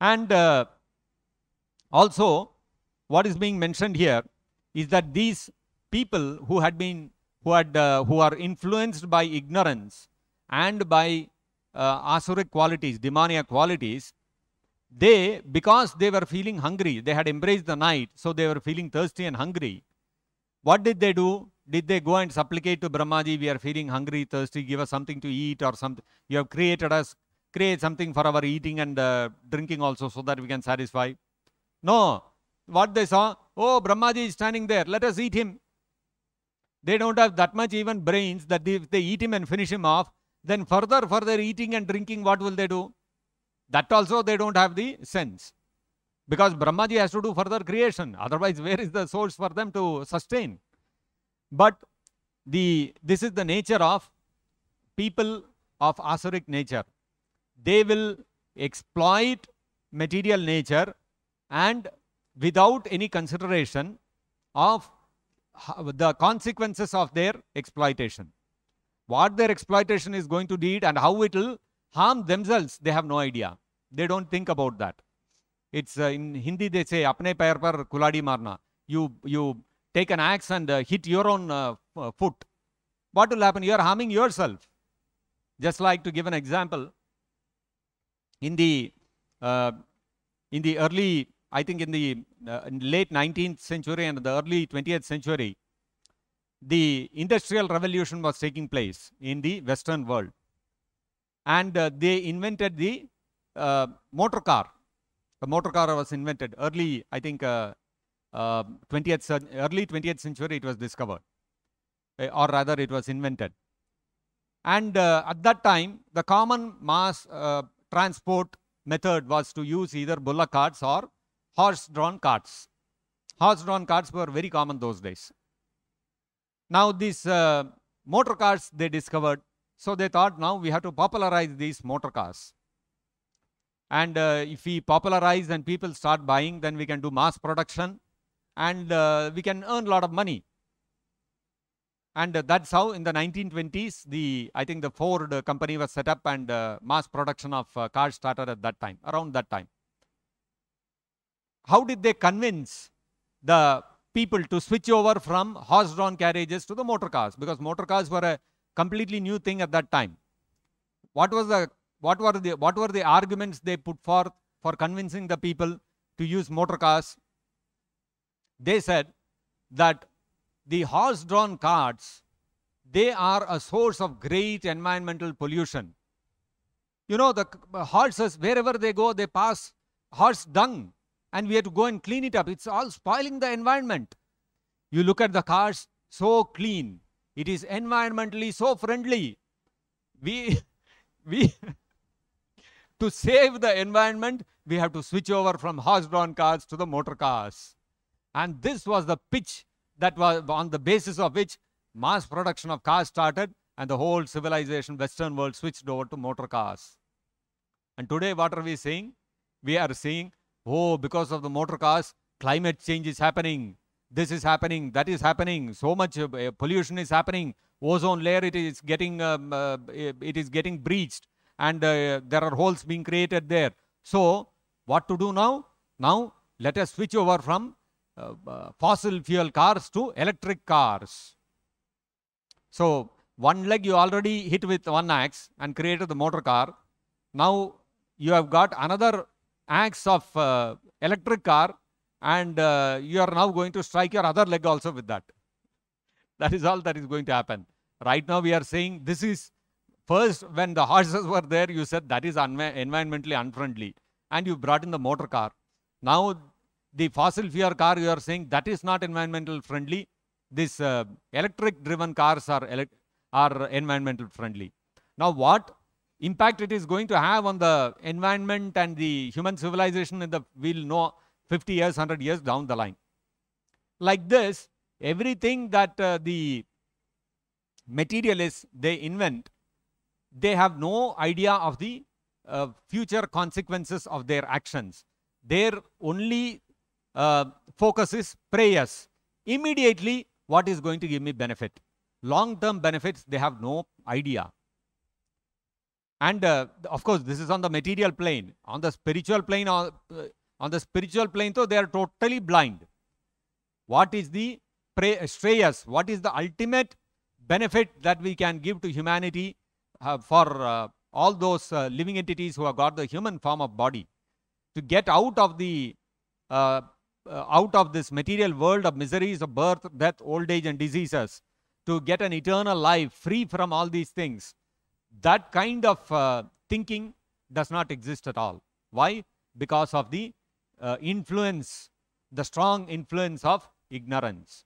And uh, also, what is being mentioned here is that these people who had been who had uh, who are influenced by ignorance and by uh, asuric qualities, demoniac qualities, they because they were feeling hungry, they had embraced the night, so they were feeling thirsty and hungry. What did they do? Did they go and supplicate to Brahmaji, we are feeling hungry, thirsty, give us something to eat or something? You have created us, create something for our eating and uh, drinking also so that we can satisfy. No. What they saw, oh, Brahmaji is standing there, let us eat him. They don't have that much even brains that if they eat him and finish him off, then further further eating and drinking, what will they do? That also they don't have the sense. Because Brahmaji has to do further creation. Otherwise, where is the source for them to sustain? But the this is the nature of people of asuric nature they will exploit material nature and without any consideration of the consequences of their exploitation. What their exploitation is going to lead and how it will harm themselves, they have no idea. They don't think about that. It's uh, in Hindi they say, apne pair par kuladi marna. You, you take an axe and uh, hit your own uh, foot. What will happen? You are harming yourself. Just like to give an example, in the uh, in the early, I think in the uh, late 19th century and the early 20th century, the industrial revolution was taking place in the Western world, and uh, they invented the uh, motor car. The motor car was invented early, I think, 20th uh, uh, early 20th century. It was discovered, eh, or rather, it was invented. And at that time, the common mass transport method was to use either bullock carts or horse-drawn carts. Horse-drawn carts were very common those days. Now these uh, motor cars they discovered, so they thought now we have to popularize these motor cars. And uh, if we popularize and people start buying, then we can do mass production and uh, we can earn a lot of money and that's how in the 1920s the i think the ford company was set up and uh, mass production of uh, cars started at that time around that time how did they convince the people to switch over from horse drawn carriages to the motor cars because motor cars were a completely new thing at that time what was the what were the what were the arguments they put forth for convincing the people to use motor cars they said that the horse drawn carts, they are a source of great environmental pollution. You know, the horses, wherever they go, they pass horse dung and we have to go and clean it up. It's all spoiling the environment. You look at the cars, so clean. It is environmentally so friendly. We, we, to save the environment, we have to switch over from horse-drawn cars to the motor cars. And this was the pitch that was on the basis of which mass production of cars started and the whole civilization, Western world switched over to motor cars. And today what are we seeing? We are seeing, oh, because of the motor cars, climate change is happening. This is happening, that is happening. So much uh, uh pollution is happening. Ozone layer, it is getting, um, uh, it is getting breached. And uh, there are holes being created there. So what to do now? Now let us switch over from uh, uh, fossil fuel cars to electric cars. So one leg you already hit with one axe and created the motor car. Now you have got another axe of uh, electric car and uh, you are now going to strike your other leg also with that. That is all that is going to happen. Right now we are saying this is first when the horses were there you said that is environmentally unfriendly and you brought in the motor car. Now the fossil fuel car you are saying that is not environmental friendly. This uh, electric driven cars are, are environmental friendly. Now what impact it is going to have on the environment and the human civilization in the we'll know 50 years, 100 years down the line. Like this, everything that uh, the materialists they invent, they have no idea of the uh, future consequences of their actions. Their only uh, focus is prayers. Immediately, what is going to give me benefit? Long-term benefits, they have no idea. And uh, of course, this is on the material plane. On the spiritual plane, on, uh, uh, on the spiritual plane, though, they are totally blind. What is the pray, uh, strayas? What is the ultimate benefit that we can give to humanity uh, for all those living entities who have got the human form of body? To get out of the uh, uh, out of this material world of miseries of birth, death, old age, and diseases to get an eternal life free from all these things. That kind of uh, thinking does not exist at all. Why? Because of the uh, influence, the strong influence of ignorance.